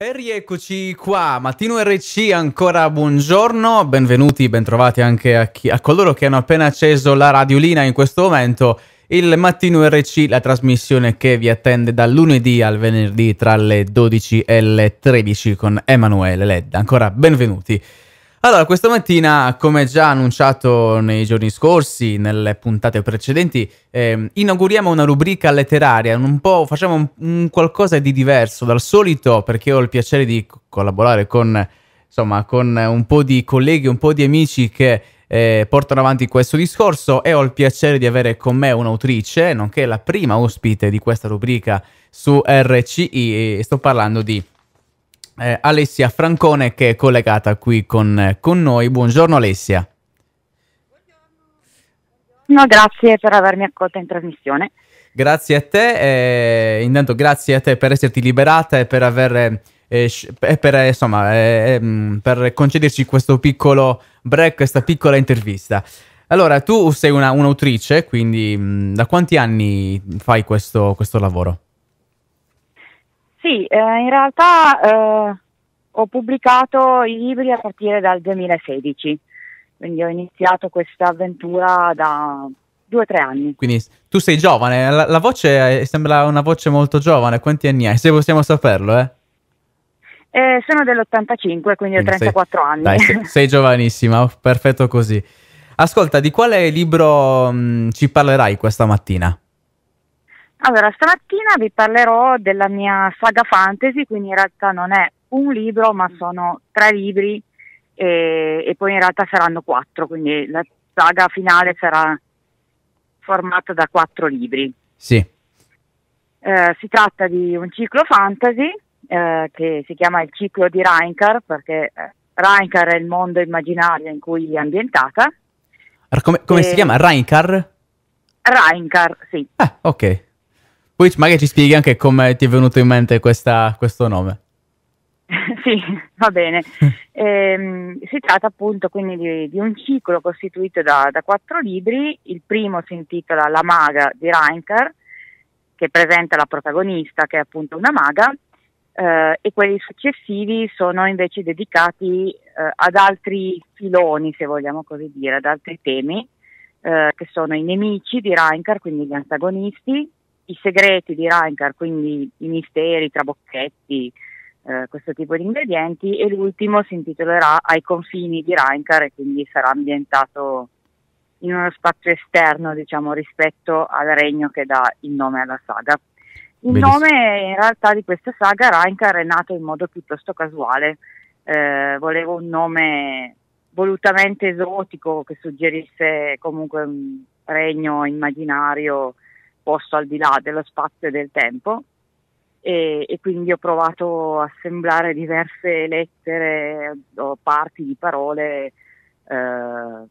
E rieccoci qua, Mattino RC ancora buongiorno, benvenuti, bentrovati anche a, chi, a coloro che hanno appena acceso la radiolina in questo momento. Il Mattino RC, la trasmissione che vi attende dal lunedì al venerdì tra le 12 e le 13 con Emanuele Ledda. Ancora benvenuti. Allora, questa mattina, come già annunciato nei giorni scorsi, nelle puntate precedenti, eh, inauguriamo una rubrica letteraria, un facciamo un, un qualcosa di diverso dal solito, perché ho il piacere di collaborare con, insomma, con un po' di colleghi, un po' di amici che eh, portano avanti questo discorso e ho il piacere di avere con me un'autrice, nonché la prima ospite di questa rubrica su RCI e sto parlando di eh, Alessia Francone che è collegata qui con, eh, con noi. Buongiorno Alessia. No, grazie per avermi accolta in trasmissione. Grazie a te, eh, intanto grazie a te per esserti liberata e per aver... Eh, per, eh, insomma, eh, ehm, per concederci questo piccolo break, questa piccola intervista. Allora, tu sei una, un'autrice, quindi mm, da quanti anni fai questo, questo lavoro? Sì, eh, in realtà eh, ho pubblicato i libri a partire dal 2016, quindi ho iniziato questa avventura da due o tre anni. Quindi tu sei giovane, la, la voce è, sembra una voce molto giovane, quanti anni hai? Se possiamo saperlo, eh? Eh, sono dell'85, quindi, ho 34 sei, anni. Dai, sei, sei, giovanissima, oh, perfetto così. Ascolta, di quale libro mh, mm, ci parlerai questa mattina? Allora, stamattina vi parlerò della mia saga fantasy, quindi in realtà non è un libro, ma sono tre libri e, e poi in realtà saranno quattro, quindi la saga finale sarà formata da quattro libri. Sì. Eh, si tratta di un ciclo fantasy eh, che si chiama il ciclo di Reinkar, perché eh, Reinkar è il mondo immaginario in cui è ambientata. Come, come e... si chiama? Reinkar? Reinkar, sì. Ah, ok. Poi magari ci spieghi anche come ti è venuto in mente questa, questo nome. sì, va bene. Eh, si tratta appunto quindi di, di un ciclo costituito da, da, quattro libri. Il primo si intitola La maga di Reinker, che presenta la protagonista, che è appunto una maga, eh, e quelli successivi sono invece dedicati eh, ad altri filoni, se vogliamo così dire, ad altri temi, eh, che sono i nemici di Reinker, quindi gli antagonisti, i segreti di Reincar, quindi i misteri, i trabocchetti, eh, questo tipo di ingredienti e l'ultimo si intitolerà Ai confini di Reincar e quindi sarà ambientato in uno spazio esterno diciamo, rispetto al regno che dà il nome alla saga. Il Benissimo. nome in realtà di questa saga Reincar è nato in modo piuttosto casuale, eh, volevo un nome volutamente esotico che suggerisse comunque un regno immaginario posto al di là dello spazio e del tempo e, e quindi ho provato a assemblare diverse lettere o parti di parole eh,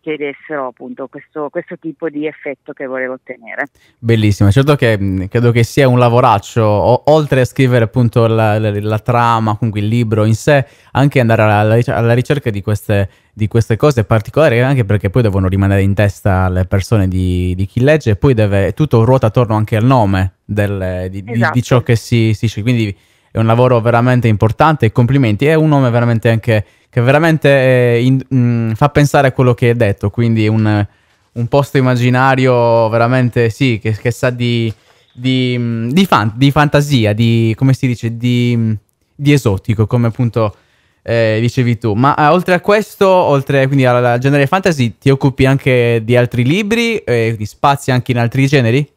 che dessero appunto questo, questo, tipo di effetto che volevo ottenere. Bellissimo, certo che mm, credo che sia un lavoraccio, o, oltre a scrivere appunto la, la, la, trama, comunque il libro in sé, anche andare alla, alla ricerca di queste di queste cose particolari anche perché poi devono rimanere in testa le persone di, di chi legge e poi deve, tutto ruota attorno anche al nome del, di, esatto. di, ciò esatto. che si, dice. Quindi è un lavoro veramente importante complimenti. È un nome veramente anche che veramente eh, in, mh, mm, fa pensare a quello che hai detto, quindi un, un posto immaginario veramente sì, che, che sa di, di, mm, di, fan, di fantasia, di come si dice, di, mm, di esotico, come appunto eh, dicevi tu. Ma eh, oltre a questo, oltre quindi al, genere fantasy, ti occupi anche di altri libri, eh, di spazi anche in altri generi?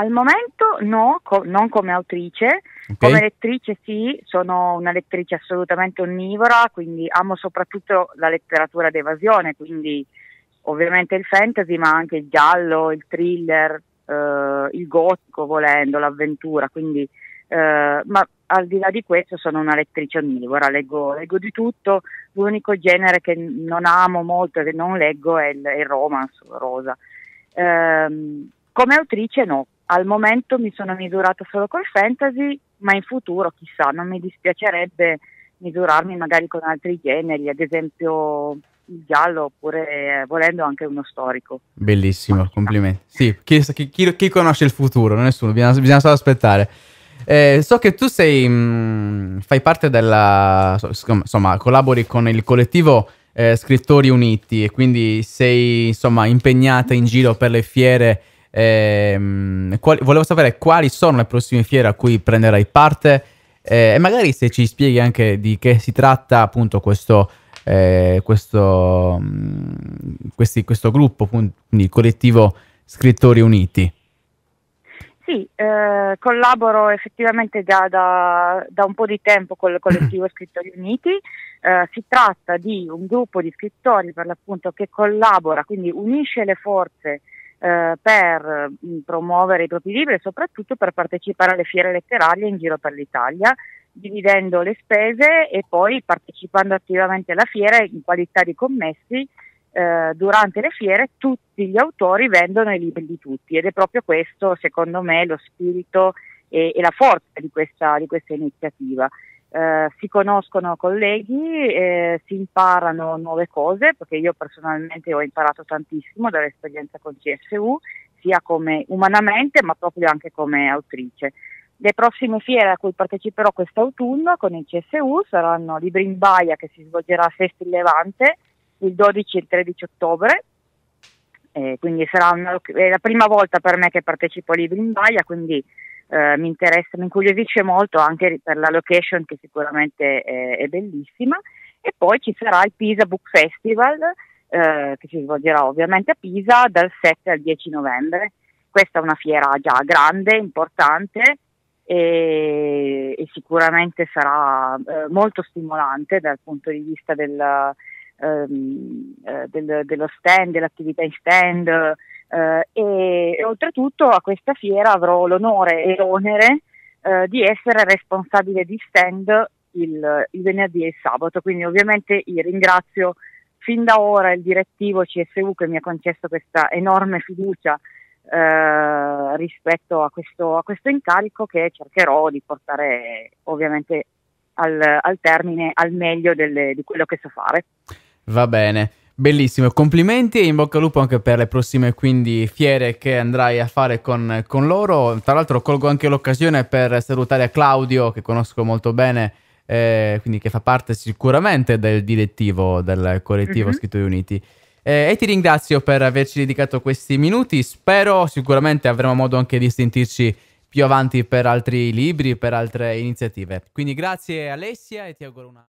Al momento no, co- non come autrice, okay. come lettrice sì, sono una lettrice assolutamente onnivora, quindi amo soprattutto la letteratura d'evasione, quindi ovviamente il fantasy, ma anche il giallo, il thriller, eh, il gotico volendo, l'avventura, quindi eh, ma al di là di questo sono una lettrice onnivora, leggo, leggo, di tutto, l'unico genere che non amo molto e che non leggo è il, il romance, Rosa. Ehm, come autrice no, al momento mi sono misurata solo col fantasy, ma in futuro chissà, non mi dispiacerebbe misurarmi magari con altri generi, ad esempio il giallo oppure eh, volendo anche uno storico. Bellissimo, complimenti. Sì, chi, chi, chi, conosce il futuro? Nessuno, bisogna, bisogna solo aspettare. Eh, so che tu sei, mh, mm, fai parte della, insomma, collabori con il collettivo eh, Scrittori Uniti e quindi sei, insomma, impegnata in giro per le fiere. Eh, quali, volevo sapere quali sono le prossime fiere a cui prenderai parte eh, e magari se ci spieghi anche di che si tratta appunto questo... Eh, questo, mm, questi, questo gruppo, quindi il collettivo Scrittori Uniti. Sì, eh, collaboro effettivamente già da, da, un po' di tempo con il collettivo Scrittori Uniti. Eh, si tratta di un gruppo di scrittori per l'appunto che collabora, quindi unisce le forze eh, per mm, promuovere i propri libri e soprattutto per partecipare alle fiere letterarie in giro per l'Italia, dividendo le spese e poi partecipando attivamente alla fiera in qualità di commessi eh, durante le fiere tutti gli autori vendono i libri di tutti ed è proprio questo secondo me lo spirito e, e la forza di questa, di questa iniziativa. Eh, si conoscono colleghi, eh, si imparano nuove cose, perché io personalmente ho imparato tantissimo dall'esperienza con CSU, sia come umanamente ma proprio anche come autrice. Le prossime fiere a cui parteciperò quest'autunno con il CSU saranno Libri in Baia che si svolgerà a Sesti Levante il 12 e il 13 ottobre, eh, quindi sarà una, è la prima volta per me che partecipo a Libri in Baia, quindi eh, mi interessa, mi incuriosisce molto anche per la location che sicuramente è, è bellissima. E poi ci sarà il Pisa Book Festival eh, che si svolgerà ovviamente a Pisa dal 7 al 10 novembre. Questa è una fiera già grande, importante e, e sicuramente sarà eh, molto stimolante dal punto di vista del Ehm, eh, del, dello stand, dell'attività in stand eh, e, e, oltretutto a questa fiera avrò l'onore e l'onere eh, di essere responsabile di stand il, il venerdì e il sabato, quindi ovviamente io ringrazio fin da ora il direttivo CSU che mi ha concesso questa enorme fiducia eh, rispetto a questo, a questo, incarico che cercherò di portare ovviamente al, al termine al meglio delle, di quello che so fare. Va bene. Bellissimo, complimenti e in bocca al lupo anche per le prossime quindi fiere che andrai a fare con, con loro. Tra l'altro colgo anche l'occasione per salutare Claudio che conosco molto bene, eh, quindi che fa parte sicuramente del direttivo del collettivo mm-hmm. Scrittori Uniti. Eh, e ti ringrazio per averci dedicato questi minuti, spero sicuramente avremo modo anche di sentirci più avanti per altri libri, per altre iniziative. Quindi grazie Alessia e ti auguro una...